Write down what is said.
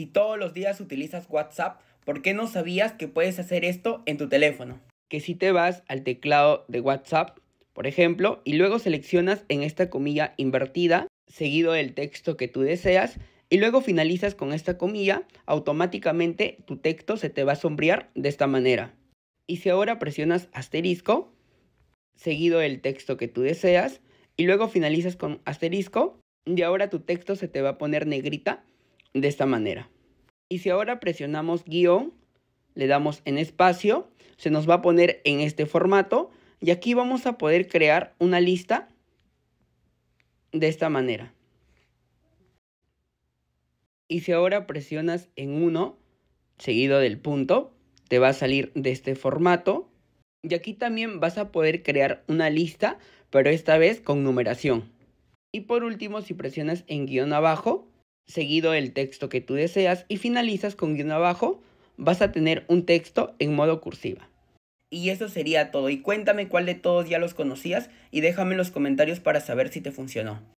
Si todos los días utilizas WhatsApp, ¿por qué no sabías que puedes hacer esto en tu teléfono? Que si te vas al teclado de WhatsApp, por ejemplo, y luego seleccionas en esta comilla invertida, seguido del texto que tú deseas, y luego finalizas con esta comilla, automáticamente tu texto se te va a sombrear de esta manera. Y si ahora presionas asterisco, seguido del texto que tú deseas, y luego finalizas con asterisco, y ahora tu texto se te va a poner negrita de esta manera. Y si ahora presionamos guión, le damos en espacio, se nos va a poner en este formato y aquí vamos a poder crear una lista de esta manera. Y si ahora presionas en 1, seguido del punto, te va a salir de este formato. Y aquí también vas a poder crear una lista, pero esta vez con numeración. Y por último, si presionas en guión abajo, seguido el texto que tú deseas y finalizas con guión abajo, vas a tener un texto en modo cursiva. Y eso sería todo. Y cuéntame cuál de todos ya los conocías y déjame en los comentarios para saber si te funcionó.